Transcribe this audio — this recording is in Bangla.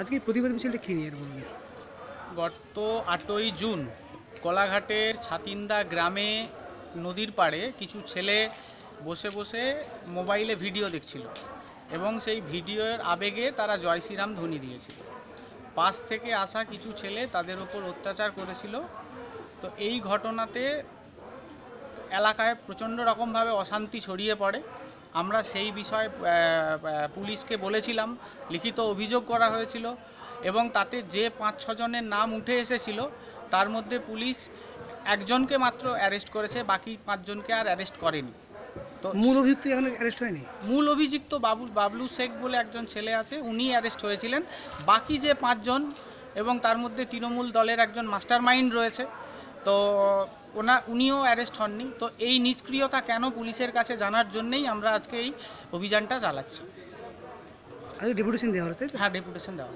আজকে প্রতিবাদ মিছিলটা কী নিয়ে বলবেন গত আটই জুন কলাঘাটের ছাতিন্দা গ্রামে নদীর পাড়ে কিছু ছেলে বসে বসে মোবাইলে ভিডিও দেখছিল এবং সেই ভিডিওর আবেগে তারা জয় শ্রীরাম ধ্বনি দিয়েছিল পাশ থেকে আসা কিছু ছেলে তাদের ওপর অত্যাচার করেছিল তো এই ঘটনাতে এলাকায় প্রচণ্ড রকমভাবে অশান্তি ছড়িয়ে পড়ে আমরা সেই বিষয়ে পুলিশকে বলেছিলাম লিখিত অভিযোগ করা হয়েছিল এবং তাতে যে পাঁচ ছজনের নাম উঠে এসেছিল তার মধ্যে পুলিশ একজনকে মাত্র অ্যারেস্ট করেছে বাকি পাঁচজনকে আর অ্যারেস্ট করেনি তো মূল অভিযুক্ত এখানে অ্যারেস্ট হয়নি মূল অভিযুক্ত বাবু বাবলু শেখ বলে একজন ছেলে আছে উনি অ্যারেস্ট হয়েছিলেন বাকি যে পাঁচজন এবং তার মধ্যে তৃণমূল দলের একজন মাস্টার মাইন্ড রয়েছে তো ওনা উনিও অ্যারেস্ট হননি তো এই নিষ্ক্রিয়তা কেন পুলিশের কাছে জানার জন্যেই আমরা আজকে এই অভিযানটা চালাচ্ছি আজকে আচ্ছা, ডেপুটেশন দেওয়া হ্যাঁ ডেপুটেশন দেওয়া